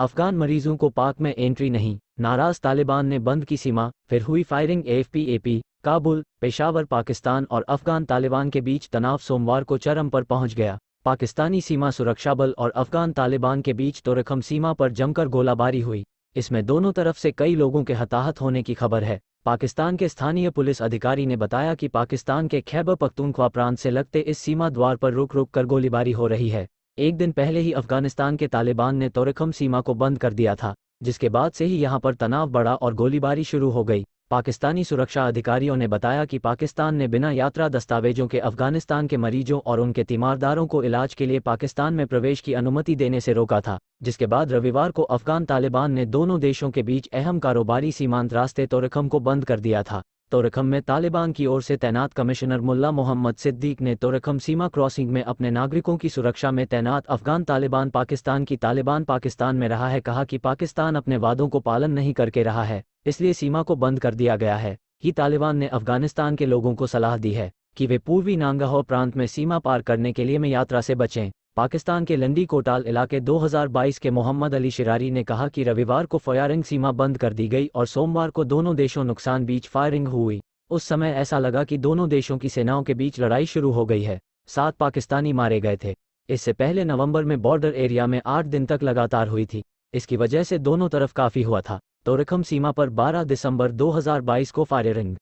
अफगान मरीजों को पाक में एंट्री नहीं नाराज तालिबान ने बंद की सीमा फिर हुई फायरिंग एएफपीएपी काबुल पेशावर पाकिस्तान और अफगान तालिबान के बीच तनाव सोमवार को चरम पर पहुंच गया पाकिस्तानी सीमा सुरक्षा बल और अफगान तालिबान के बीच तोरखम सीमा पर जमकर गोलाबारी हुई इसमें दोनों तरफ से कई लोगों के हताहत होने की खबर है पाकिस्तान के स्थानीय पुलिस अधिकारी ने बताया कि पाकिस्तान के खैबर पख्तूनख्वा प्रांत से लगते इस सीमा द्वार पर रुक रुक कर गोलीबारी हो रही है एक दिन पहले ही अफगानिस्तान के तालिबान ने तोरखम सीमा को बंद कर दिया था जिसके बाद से ही यहाँ पर तनाव बढ़ा और गोलीबारी शुरू हो गई पाकिस्तानी सुरक्षा अधिकारियों ने बताया कि पाकिस्तान ने बिना यात्रा दस्तावेजों के अफगानिस्तान के मरीजों और उनके तीमारदारों को इलाज के लिए पाकिस्तान में प्रवेश की अनुमति देने से रोका था जिसके बाद रविवार को अफगान तालिबान ने दोनों देशों के बीच अहम कारोबारी सीमांत रास्ते तोरखम को बंद कर दिया था तोरखम में तालिबान की ओर से तैनात कमिश्नर मुल्ला मोहम्मद सिद्दीक ने तोरखम सीमा क्रॉसिंग में अपने नागरिकों की सुरक्षा में तैनात अफगान तालिबान पाकिस्तान की तालिबान पाकिस्तान में रहा है कहा कि पाकिस्तान अपने वादों को पालन नहीं करके रहा है इसलिए सीमा को बंद कर दिया गया है ही तालिबान ने अफगानिस्तान के लोगों को सलाह दी है कि वे पूर्वी नांगाहो प्रांत में सीमा पार करने के लिए में यात्रा से बचें पाकिस्तान के लंदी कोटाल इलाके 2022 के मोहम्मद अली शिरारी ने कहा कि रविवार को फायरिंग सीमा बंद कर दी गई और सोमवार को दोनों देशों नुकसान बीच फायरिंग हुई उस समय ऐसा लगा कि दोनों देशों की सेनाओं के बीच लड़ाई शुरू हो गई है सात पाकिस्तानी मारे गए थे इससे पहले नवंबर में बॉर्डर एरिया में आठ दिन तक लगातार हुई थी इसकी वजह से दोनों तरफ काफी हुआ था तो रकम सीमा पर 12 दिसंबर 2022 को फायरिंग